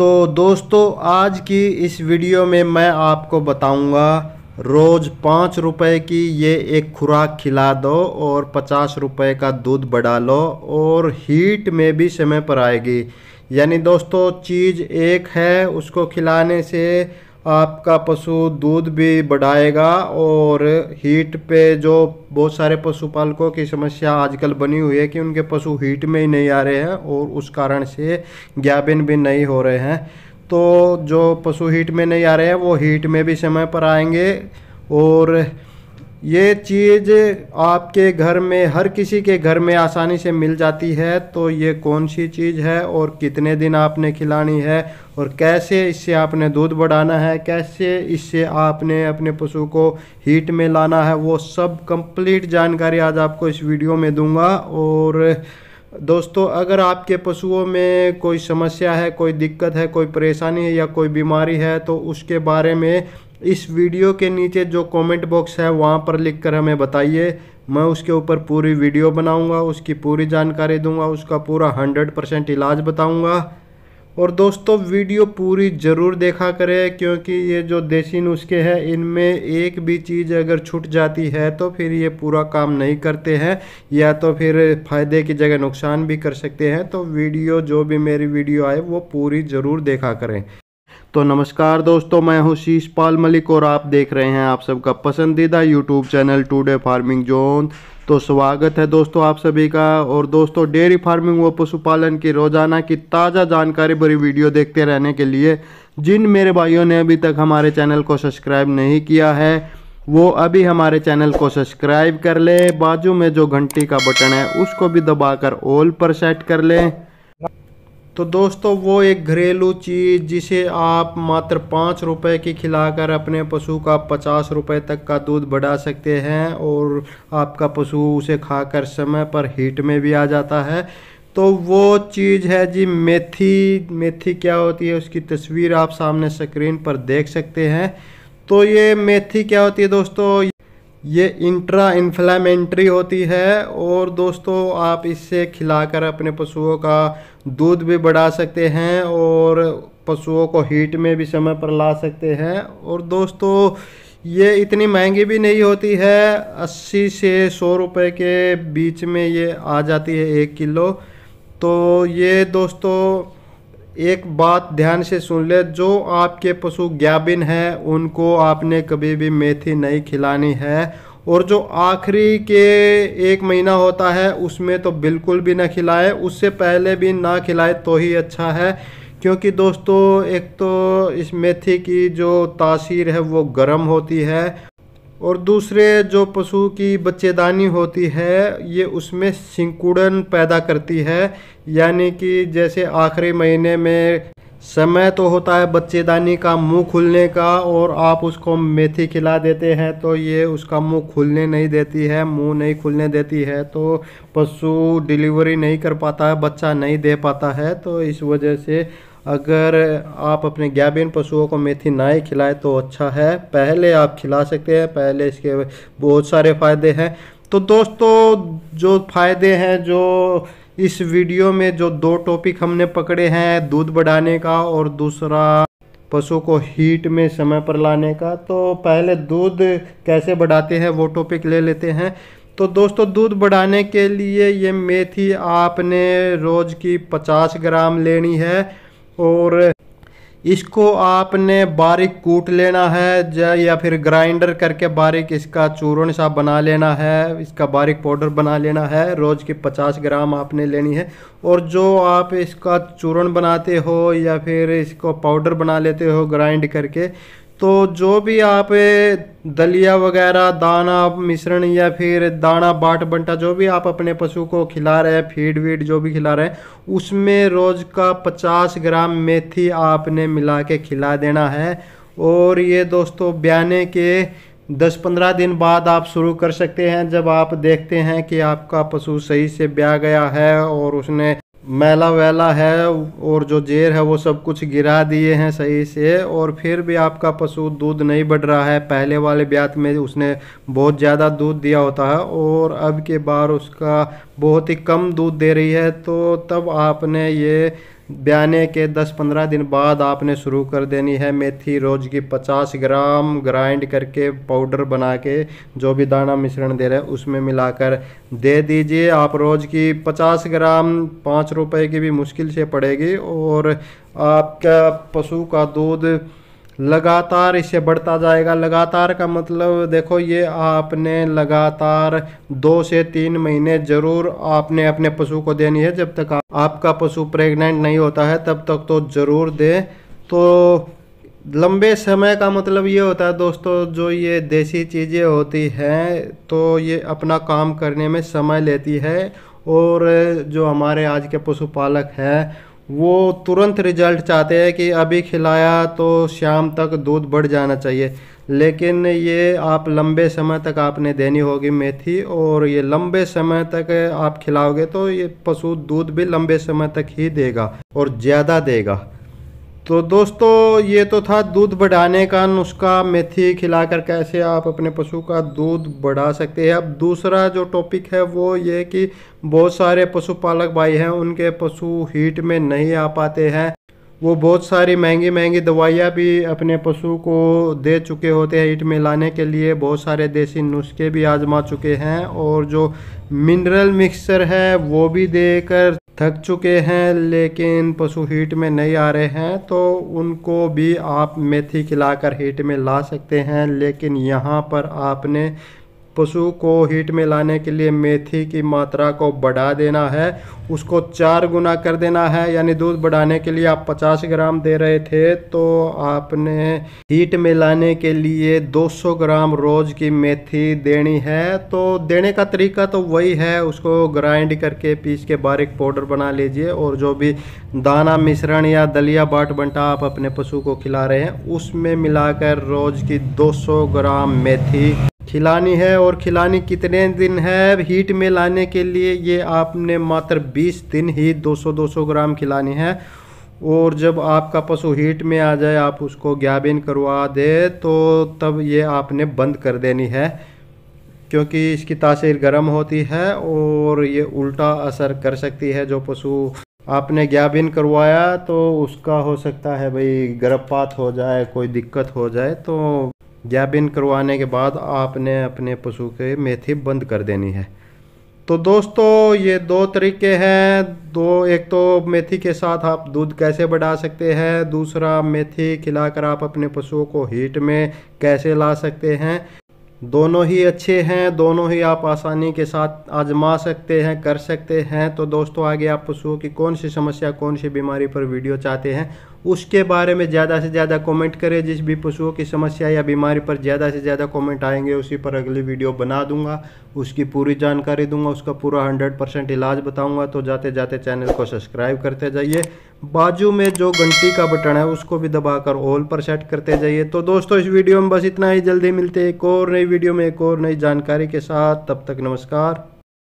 तो दोस्तों आज की इस वीडियो में मैं आपको बताऊंगा रोज़ पाँच रुपये की ये एक खुराक खिला दो और पचास रुपये का दूध बढ़ा लो और हीट में भी समय पर आएगी यानी दोस्तों चीज़ एक है उसको खिलाने से आपका पशु दूध भी बढ़ाएगा और हीट पे जो बहुत सारे पशुपालकों की समस्या आजकल बनी हुई है कि उनके पशु हीट में ही नहीं आ रहे हैं और उस कारण से गैबिन भी नहीं हो रहे हैं तो जो पशु हीट में नहीं आ रहे हैं वो हीट में भी समय पर आएंगे और ये चीज़ आपके घर में हर किसी के घर में आसानी से मिल जाती है तो ये कौन सी चीज़ है और कितने दिन आपने खिलानी है और कैसे इससे आपने दूध बढ़ाना है कैसे इससे आपने अपने पशु को हीट में लाना है वो सब कंप्लीट जानकारी आज आपको इस वीडियो में दूंगा और दोस्तों अगर आपके पशुओं में कोई समस्या है कोई दिक्कत है कोई परेशानी है या कोई बीमारी है तो उसके बारे में इस वीडियो के नीचे जो कमेंट बॉक्स है वहाँ पर लिखकर हमें बताइए मैं उसके ऊपर पूरी वीडियो बनाऊंगा उसकी पूरी जानकारी दूंगा उसका पूरा हंड्रेड परसेंट इलाज बताऊँगा और दोस्तों वीडियो पूरी ज़रूर देखा करें क्योंकि ये जो देसी नुस्खे हैं इनमें एक भी चीज़ अगर छूट जाती है तो फिर ये पूरा काम नहीं करते हैं या तो फिर फ़ायदे की जगह नुकसान भी कर सकते हैं तो वीडियो जो भी मेरी वीडियो आए वो पूरी ज़रूर देखा करें तो नमस्कार दोस्तों मैं हूं शीश पाल मलिक और आप देख रहे हैं आप सबका पसंदीदा YouTube channel today farming zone तो स्वागत है दोस्तों आप सभी का और दोस्तों डेयरी फार्मिंग व पशुपालन की रोज़ाना की ताज़ा जानकारी भरी वीडियो देखते रहने के लिए जिन मेरे भाइयों ने अभी तक हमारे चैनल को सब्सक्राइब नहीं किया है वो अभी हमारे चैनल को सब्सक्राइब कर लें बाजू में जो घंटी का बटन है उसको भी दबाकर ऑल पर सेट कर लें तो दोस्तों वो एक घरेलू चीज़ जिसे आप मात्र पाँच रुपए की खिलाकर अपने पशु का पचास रुपए तक का दूध बढ़ा सकते हैं और आपका पशु उसे खाकर समय पर हीट में भी आ जाता है तो वो चीज़ है जी मेथी मेथी क्या होती है उसकी तस्वीर आप सामने स्क्रीन पर देख सकते हैं तो ये मेथी क्या होती है दोस्तों ये इंट्रा इन्फ्लामेंट्री होती है और दोस्तों आप इससे खिलाकर अपने पशुओं का दूध भी बढ़ा सकते हैं और पशुओं को हीट में भी समय पर ला सकते हैं और दोस्तों ये इतनी महंगी भी नहीं होती है अस्सी से सौ रुपए के बीच में ये आ जाती है एक किलो तो ये दोस्तों एक बात ध्यान से सुन ले जो आपके पशु ग्याबिन हैं उनको आपने कभी भी मेथी नहीं खिलानी है और जो आखिरी के एक महीना होता है उसमें तो बिल्कुल भी ना खिलाए उससे पहले भी ना खिलाए तो ही अच्छा है क्योंकि दोस्तों एक तो इस मेथी की जो तासीर है वो गर्म होती है और दूसरे जो पशु की बच्चेदानी होती है ये उसमें सिंकुड़न पैदा करती है यानी कि जैसे आखिरी महीने में समय तो होता है बच्चेदानी का मुंह खुलने का और आप उसको मेथी खिला देते हैं तो ये उसका मुंह खुलने नहीं देती है मुंह नहीं खुलने देती है तो पशु डिलीवरी नहीं कर पाता है बच्चा नहीं दे पाता है तो इस वजह से अगर आप अपने गैबिन पशुओं को मेथी ना ही खिलाएं तो अच्छा है पहले आप खिला सकते हैं पहले इसके बहुत सारे फ़ायदे हैं तो दोस्तों जो फ़ायदे हैं जो इस वीडियो में जो दो टॉपिक हमने पकड़े हैं दूध बढ़ाने का और दूसरा पशु को हीट में समय पर लाने का तो पहले दूध कैसे बढ़ाते हैं वो टॉपिक ले लेते हैं तो दोस्तों दूध बढ़ाने के लिए ये मेथी आपने रोज़ की 50 ग्राम लेनी है और इसको आपने बारीक कूट लेना है या फिर ग्राइंडर करके बारीक इसका चूरण सा बना लेना है इसका बारीक पाउडर बना लेना है रोज़ की पचास ग्राम आपने लेनी है और जो आप इसका चूरण बनाते हो या फिर इसको पाउडर बना लेते हो ग्राइंड करके तो जो भी आप दलिया वगैरह दाना मिश्रण या फिर दाना बाट बंटा जो भी आप अपने पशु को खिला रहे हैं फीड वीड जो भी खिला रहे हैं उसमें रोज़ का 50 ग्राम मेथी आपने मिला के खिला देना है और ये दोस्तों ब्याने के 10-15 दिन बाद आप शुरू कर सकते हैं जब आप देखते हैं कि आपका पशु सही से ब्या गया है और उसने मैला वैला है और जो जेर है वो सब कुछ गिरा दिए हैं सही से और फिर भी आपका पशु दूध नहीं बढ़ रहा है पहले वाले ब्यात में उसने बहुत ज़्यादा दूध दिया होता है और अब के बार उसका बहुत ही कम दूध दे रही है तो तब आपने ये ब्याने के 10-15 दिन बाद आपने शुरू कर देनी है मेथी रोज की 50 ग्राम ग्राइंड करके पाउडर बना के जो भी दाना मिश्रण दे रहे हैं उसमें मिलाकर दे दीजिए आप रोज की 50 ग्राम पाँच रुपए की भी मुश्किल से पड़ेगी और आपका पशु का दूध लगातार इससे बढ़ता जाएगा लगातार का मतलब देखो ये आपने लगातार दो से तीन महीने ज़रूर आपने अपने पशु को देनी है जब तक आपका पशु प्रेग्नेंट नहीं होता है तब तक तो ज़रूर दे तो लंबे समय का मतलब ये होता है दोस्तों जो ये देसी चीज़ें होती हैं तो ये अपना काम करने में समय लेती है और जो हमारे आज के पशुपालक हैं वो तुरंत रिजल्ट चाहते हैं कि अभी खिलाया तो शाम तक दूध बढ़ जाना चाहिए लेकिन ये आप लंबे समय तक आपने देनी होगी मेथी और ये लंबे समय तक आप खिलाओगे तो ये पशु दूध भी लंबे समय तक ही देगा और ज़्यादा देगा तो दोस्तों ये तो था दूध बढ़ाने का नुस्खा मेथी खिलाकर कैसे आप अपने पशु का दूध बढ़ा सकते हैं अब दूसरा जो टॉपिक है वो ये कि बहुत सारे पशुपालक भाई हैं उनके पशु हीट में नहीं आ पाते हैं वो बहुत सारी महंगी महंगी दवाइयाँ भी अपने पशु को दे चुके होते हैं ईट में लाने के लिए बहुत सारे देसी नुस्खे भी आजमा चुके हैं और जो मिनरल मिक्सचर है वो भी देकर थक चुके हैं लेकिन पशु हीट में नहीं आ रहे हैं तो उनको भी आप मेथी खिलाकर हीट में ला सकते हैं लेकिन यहाँ पर आपने पशु को हीट में लाने के लिए मेथी की मात्रा को बढ़ा देना है उसको चार गुना कर देना है यानी दूध बढ़ाने के लिए आप 50 ग्राम दे रहे थे तो आपने हीट में लाने के लिए 200 ग्राम रोज़ की मेथी देनी है तो देने का तरीका तो वही है उसको ग्राइंड करके पीस के बारीक पाउडर बना लीजिए और जो भी दाना मिश्रण या दलिया बाट बंटा आप अपने पशु को खिला रहे हैं उसमें मिलाकर रोज़ की दो ग्राम मेथी खिलानी है और खिलानी कितने दिन है हीट में लाने के लिए ये आपने मात्र 20 दिन ही 200-200 ग्राम खिलानी है और जब आपका पशु हीट में आ जाए आप उसको ग्याबिन करवा दे तो तब ये आपने बंद कर देनी है क्योंकि इसकी तासीर गर्म होती है और ये उल्टा असर कर सकती है जो पशु आपने ग्याबिन करवाया तो उसका हो सकता है भाई गर्भपात हो जाए कोई दिक्कत हो जाए तो गैबिन करवाने के बाद आपने अपने पशु के मेथी बंद कर देनी है तो दोस्तों ये दो तरीके हैं दो एक तो मेथी के साथ आप दूध कैसे बढ़ा सकते हैं दूसरा मेथी खिलाकर आप अपने पशुओं को हीट में कैसे ला सकते हैं दोनों ही अच्छे हैं दोनों ही आप आसानी के साथ आजमा सकते हैं कर सकते हैं तो दोस्तों आगे आप पशुओं की कौन सी समस्या कौन सी बीमारी पर वीडियो चाहते हैं उसके बारे में ज़्यादा से ज़्यादा कमेंट करें जिस भी पशुओं की समस्या या बीमारी पर ज़्यादा से ज़्यादा कमेंट आएंगे उसी पर अगली वीडियो बना दूंगा उसकी पूरी जानकारी दूंगा उसका पूरा हंड्रेड परसेंट इलाज बताऊँगा तो जाते जाते चैनल को सब्सक्राइब करते जाइए बाजू में जो घंटी का बटन है उसको भी दबाकर ऑल पर सेट करते जाइए तो दोस्तों इस वीडियो में बस इतना ही जल्दी मिलते हैं एक और नई वीडियो में एक और नई जानकारी के साथ तब तक नमस्कार